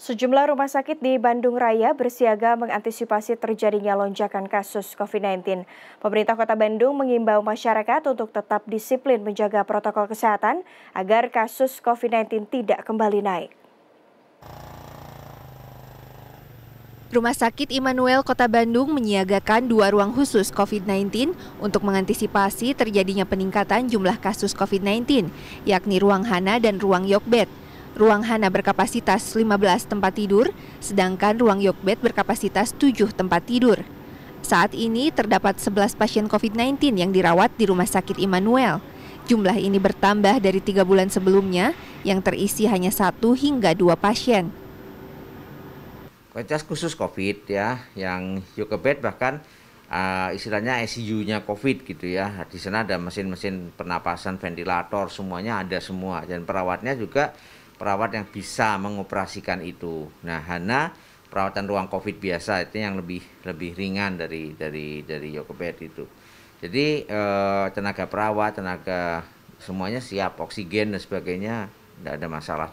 Sejumlah rumah sakit di Bandung Raya bersiaga mengantisipasi terjadinya lonjakan kasus COVID-19. Pemerintah Kota Bandung mengimbau masyarakat untuk tetap disiplin menjaga protokol kesehatan agar kasus COVID-19 tidak kembali naik. Rumah Sakit Immanuel Kota Bandung menyiagakan dua ruang khusus COVID-19 untuk mengantisipasi terjadinya peningkatan jumlah kasus COVID-19, yakni ruang Hana dan ruang Yokbet. Ruang Hana berkapasitas 15 tempat tidur, sedangkan ruang Yogbed berkapasitas 7 tempat tidur. Saat ini terdapat 11 pasien COVID-19 yang dirawat di Rumah Sakit Immanuel. Jumlah ini bertambah dari tiga bulan sebelumnya yang terisi hanya satu hingga dua pasien. Kualitas khusus COVID ya, yang Yokebed bahkan uh, istilahnya ICU-nya COVID gitu ya. Di sana ada mesin-mesin pernapasan, ventilator, semuanya ada semua. Dan perawatnya juga perawat yang bisa mengoperasikan itu. Nah, Hana perawatan ruang COVID biasa itu yang lebih lebih ringan dari dari dari Yokobed itu. Jadi eh, tenaga perawat, tenaga semuanya siap, oksigen dan sebagainya tidak ada masalah.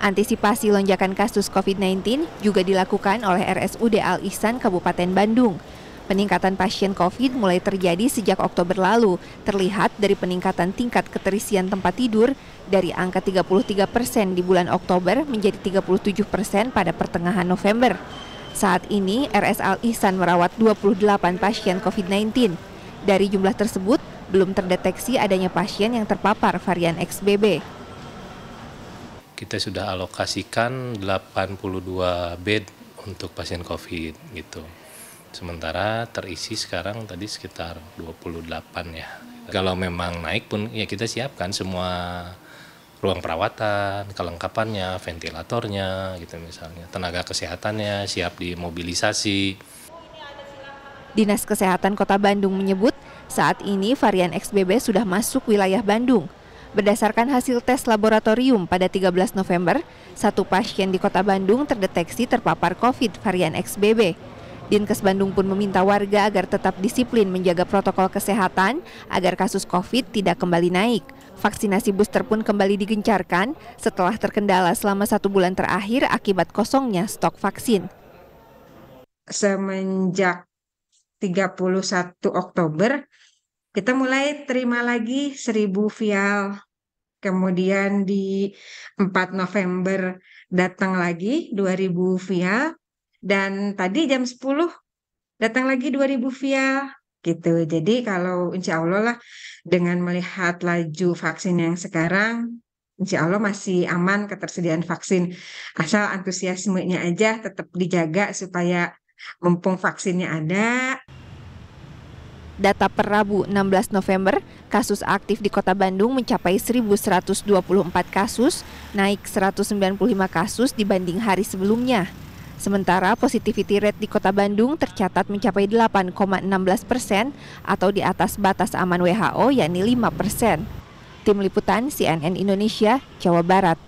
Antisipasi lonjakan kasus COVID-19 juga dilakukan oleh RSUD Al Ihsan Kabupaten Bandung. Peningkatan pasien COVID mulai terjadi sejak Oktober lalu, terlihat dari peningkatan tingkat keterisian tempat tidur dari angka 33 persen di bulan Oktober menjadi 37 persen pada pertengahan November. Saat ini, RS Al Ihsan merawat 28 pasien COVID-19. Dari jumlah tersebut, belum terdeteksi adanya pasien yang terpapar varian XBB. Kita sudah alokasikan 82 bed untuk pasien COVID gitu. Sementara terisi sekarang tadi sekitar 28 ya. Kalau memang naik pun ya kita siapkan semua ruang perawatan, kelengkapannya, ventilatornya gitu misalnya, tenaga kesehatannya siap dimobilisasi. Dinas Kesehatan Kota Bandung menyebut saat ini varian XBB sudah masuk wilayah Bandung. Berdasarkan hasil tes laboratorium pada 13 November, satu pasien di kota Bandung terdeteksi terpapar COVID varian XBB. Dinkes Bandung pun meminta warga agar tetap disiplin menjaga protokol kesehatan agar kasus COVID tidak kembali naik. Vaksinasi booster pun kembali digencarkan setelah terkendala selama satu bulan terakhir akibat kosongnya stok vaksin. Semenjak 31 Oktober, kita mulai terima lagi 1000 vial. Kemudian di 4 November datang lagi 2000 vial. Dan tadi jam 10 datang lagi 2000 via gitu. Jadi kalau insya Allah lah dengan melihat laju vaksin yang sekarang, insya Allah masih aman ketersediaan vaksin. Asal antusiasmenya aja tetap dijaga supaya mumpung vaksinnya ada. Data per Rabu 16 November, kasus aktif di kota Bandung mencapai 1.124 kasus, naik 195 kasus dibanding hari sebelumnya. Sementara positivity rate di kota Bandung tercatat mencapai 8,16 persen atau di atas batas aman WHO yakni 5 persen. Tim Liputan CNN Indonesia, Jawa Barat.